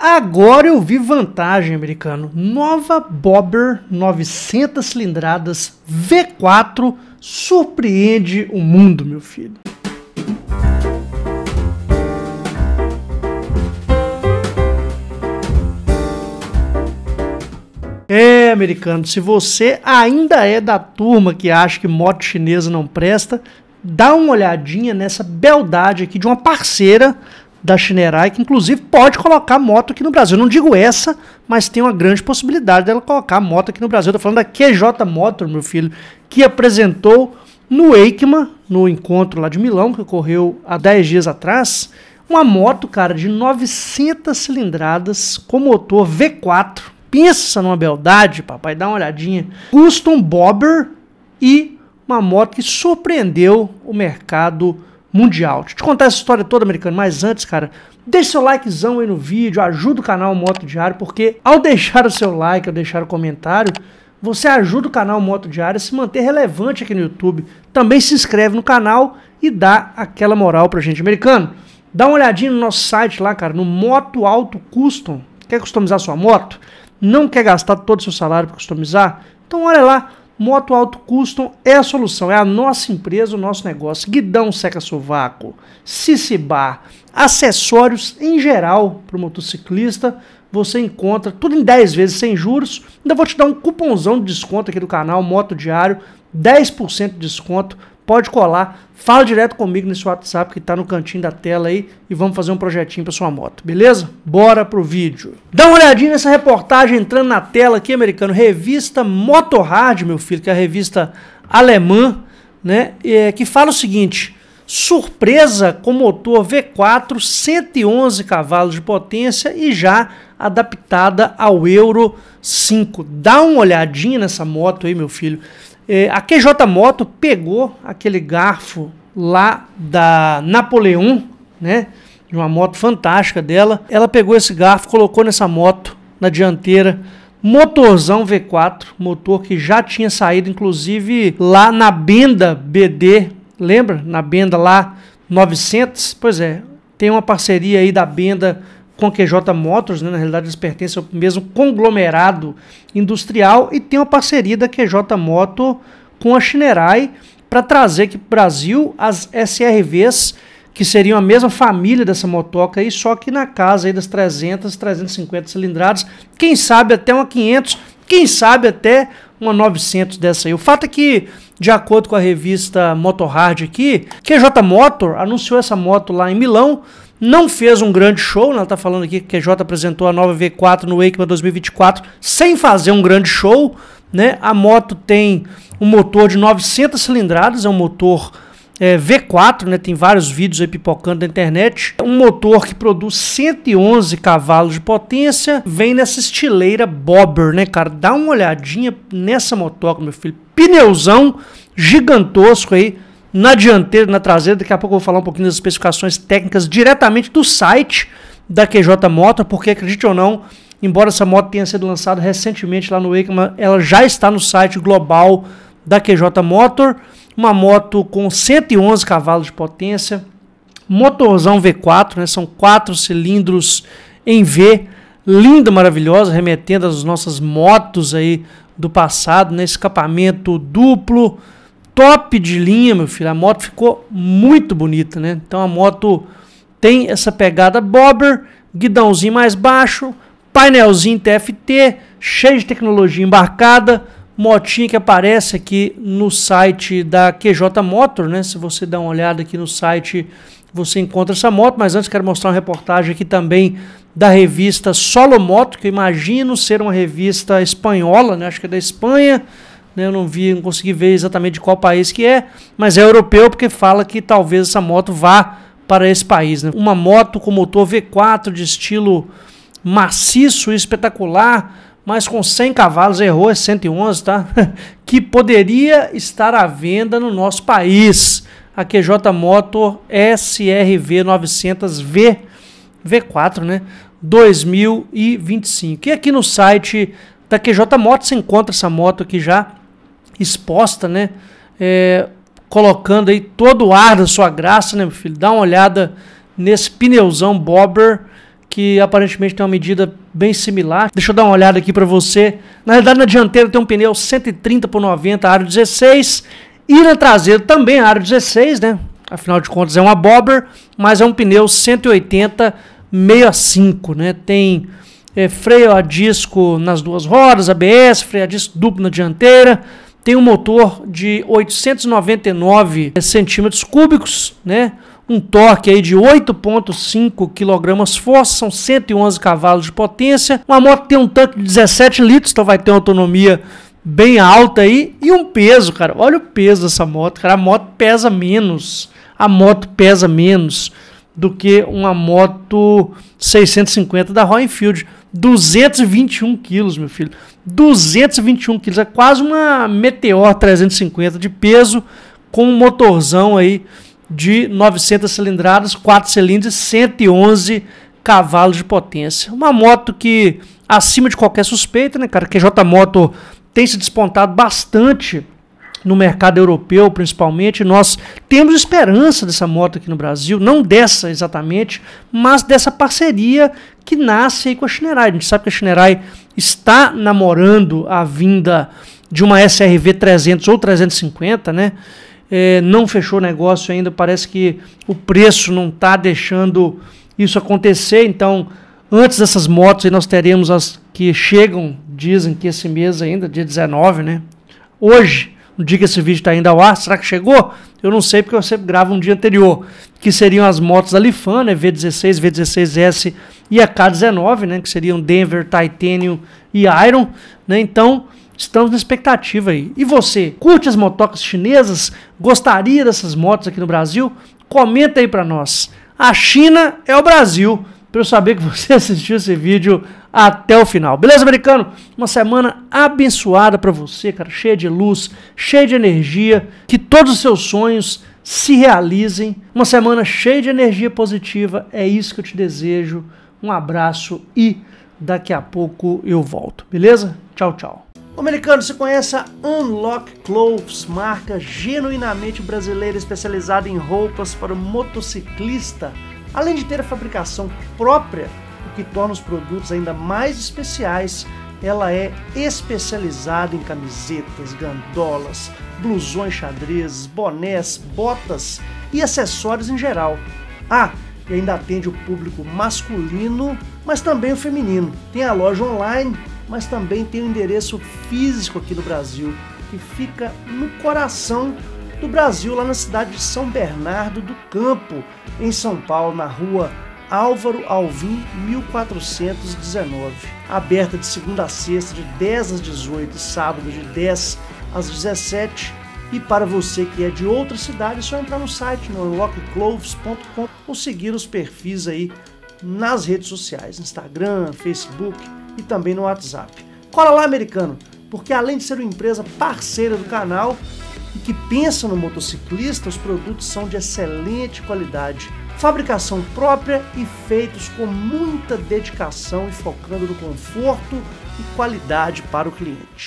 Agora eu vi vantagem, americano. Nova Bobber 900 cilindradas V4 surpreende o mundo, meu filho. É, americano, se você ainda é da turma que acha que moto chinesa não presta, dá uma olhadinha nessa beldade aqui de uma parceira da Shinerai, que inclusive pode colocar moto aqui no Brasil. não digo essa, mas tem uma grande possibilidade dela colocar moto aqui no Brasil. Estou falando da QJ Motor, meu filho, que apresentou no EICMA, no encontro lá de Milão, que ocorreu há 10 dias atrás, uma moto, cara, de 900 cilindradas com motor V4. Pensa numa beldade, papai, dá uma olhadinha. Custom Bobber e uma moto que surpreendeu o mercado mundial. Deixa eu te contar essa história toda, americano, mas antes, cara, deixa seu likezão aí no vídeo, ajuda o canal Moto Diário, porque ao deixar o seu like, ao deixar o comentário, você ajuda o canal Moto Diário a se manter relevante aqui no YouTube. Também se inscreve no canal e dá aquela moral pra gente, americano. Dá uma olhadinha no nosso site lá, cara, no Moto Alto Custom. Quer customizar sua moto? Não quer gastar todo o seu salário para customizar? Então olha lá, Moto Alto Custom é a solução, é a nossa empresa, o nosso negócio. Guidão seca sovaco, Sissibar, acessórios em geral para o motociclista, você encontra tudo em 10 vezes sem juros. Ainda vou te dar um cupomzão de desconto aqui do canal Moto Diário, 10% de desconto pode colar, fala direto comigo nesse WhatsApp que está no cantinho da tela aí e vamos fazer um projetinho para sua moto, beleza? Bora pro vídeo. Dá uma olhadinha nessa reportagem entrando na tela aqui, americano, revista Motorrad, meu filho, que é a revista alemã, né, é, que fala o seguinte: surpresa com motor V4 111 cavalos de potência e já adaptada ao Euro 5. Dá uma olhadinha nessa moto aí, meu filho. É, a QJ Moto pegou aquele garfo lá da Napoleon, né? De uma moto fantástica dela. Ela pegou esse garfo, colocou nessa moto, na dianteira, motorzão V4, motor que já tinha saído, inclusive, lá na Benda BD, lembra? Na Benda lá 900, pois é, tem uma parceria aí da Benda com a QJ Motors, né? na realidade eles pertencem ao mesmo conglomerado industrial e tem uma parceria da QJ Moto com a Shinerai para trazer aqui para o Brasil as SRVs, que seriam a mesma família dessa motoca aí, só que na casa aí das 300, 350 cilindradas, quem sabe até uma 500, quem sabe até uma 900 dessa aí. O fato é que, de acordo com a revista Motorhard aqui, QJ Motor anunciou essa moto lá em Milão, não fez um grande show, ela está falando aqui que a J apresentou a nova V4 no Wakeman 2024 sem fazer um grande show, né? A moto tem um motor de 900 cilindradas, é um motor é, V4, né? Tem vários vídeos aí pipocando na internet. É um motor que produz 111 cavalos de potência, vem nessa estileira bobber, né, cara? Dá uma olhadinha nessa motoca, meu filho. Pneuzão gigantesco aí, na dianteira, na traseira. Daqui a pouco eu vou falar um pouquinho das especificações técnicas diretamente do site da QJ Moto, porque acredite ou não, embora essa moto tenha sido lançada recentemente lá no EICMA, ela já está no site global da QJ Motor, uma moto com 111 cavalos de potência, motorzão V4, né, são quatro cilindros em V, linda, maravilhosa, remetendo às nossas motos aí do passado, né, escapamento duplo, top de linha, meu filho. A moto ficou muito bonita, né? Então a moto tem essa pegada bobber, guidãozinho mais baixo, painelzinho TFT, cheio de tecnologia embarcada, motinha que aparece aqui no site da QJ Motor, né? Se você dá uma olhada aqui no site, você encontra essa moto, mas antes quero mostrar uma reportagem aqui também da revista Solo Moto, que eu imagino ser uma revista espanhola, né? Acho que é da Espanha né? Eu não vi, não consegui ver exatamente de qual país que é, mas é europeu porque fala que talvez essa moto vá para esse país, né? Uma moto com motor V4 de estilo maciço, espetacular, mas com 100 cavalos, errou, é 111, tá? que poderia estar à venda no nosso país. A QJ Motor SRV 900V V4, né? 2025. E aqui no site da QJ Moto você encontra essa moto aqui já exposta, né? É, colocando aí todo o ar da sua graça, né, meu filho? Dá uma olhada nesse pneuzão Bobber, que aparentemente tem uma medida bem similar. Deixa eu dar uma olhada aqui para você. Na realidade, na dianteira tem um pneu 130 por 90, aro 16, e na traseira também aro 16, né? Afinal de contas é uma Bobber, mas é um pneu 180 65, né? Tem é, freio a disco nas duas rodas, ABS, freio a disco duplo na dianteira, tem um motor de 899 centímetros cúbicos, né? um torque aí de 8.5 kg força, são 111 cavalos de potência. Uma moto tem um tanque de 17 litros, então vai ter uma autonomia bem alta aí e um peso, cara. Olha o peso dessa moto, cara. A moto pesa menos. A moto pesa menos do que uma moto 650 da Royal Enfield. 221 quilos, meu filho. 221 quilos. É quase uma Meteor 350 de peso com um motorzão aí de 900 cilindradas, 4 cilindros, 111 cavalos de potência. Uma moto que acima de qualquer suspeita, né, cara? Que J Moto tem se despontado bastante no mercado europeu, principalmente. Nós temos esperança dessa moto aqui no Brasil, não dessa exatamente, mas dessa parceria que nasce com a Shinerai. A gente sabe que a Shinerai está namorando a vinda de uma SRV 300 ou 350, né? É, não fechou o negócio ainda, parece que o preço não está deixando isso acontecer, então Antes dessas motos, nós teremos as que chegam, dizem que esse mês ainda, dia 19, né? Hoje, não diga que esse vídeo está ainda ao ar, será que chegou? Eu não sei porque eu sempre gravo um dia anterior. Que seriam as motos da Lifan, né? V16, V16S e a K19, né? Que seriam Denver, Titanium e Iron, né? Então, estamos na expectativa aí. E você, curte as motocas chinesas? Gostaria dessas motos aqui no Brasil? Comenta aí para nós. A China é o Brasil. Para eu saber que você assistiu esse vídeo até o final. Beleza, americano? Uma semana abençoada para você, cara, cheia de luz, cheia de energia, que todos os seus sonhos se realizem. Uma semana cheia de energia positiva, é isso que eu te desejo. Um abraço e daqui a pouco eu volto, beleza? Tchau, tchau. americano, você conhece a Unlock Clothes, marca genuinamente brasileira especializada em roupas para o motociclista, além de ter a fabricação própria que torna os produtos ainda mais especiais, ela é especializada em camisetas, gandolas, blusões xadrez, bonés, botas e acessórios em geral. Ah, e ainda atende o público masculino, mas também o feminino. Tem a loja online, mas também tem o endereço físico aqui no Brasil, que fica no coração do Brasil, lá na cidade de São Bernardo do Campo, em São Paulo, na rua Álvaro Alvim 1419, aberta de segunda a sexta de 10 às 18 sábado de 10 às 17. E para você que é de outra cidade, é só entrar no site norlockcloves.com ou seguir os perfis aí nas redes sociais, Instagram, Facebook e também no WhatsApp. Cola lá, americano, porque além de ser uma empresa parceira do canal e que pensa no motociclista, os produtos são de excelente qualidade fabricação própria e feitos com muita dedicação e focando no conforto e qualidade para o cliente.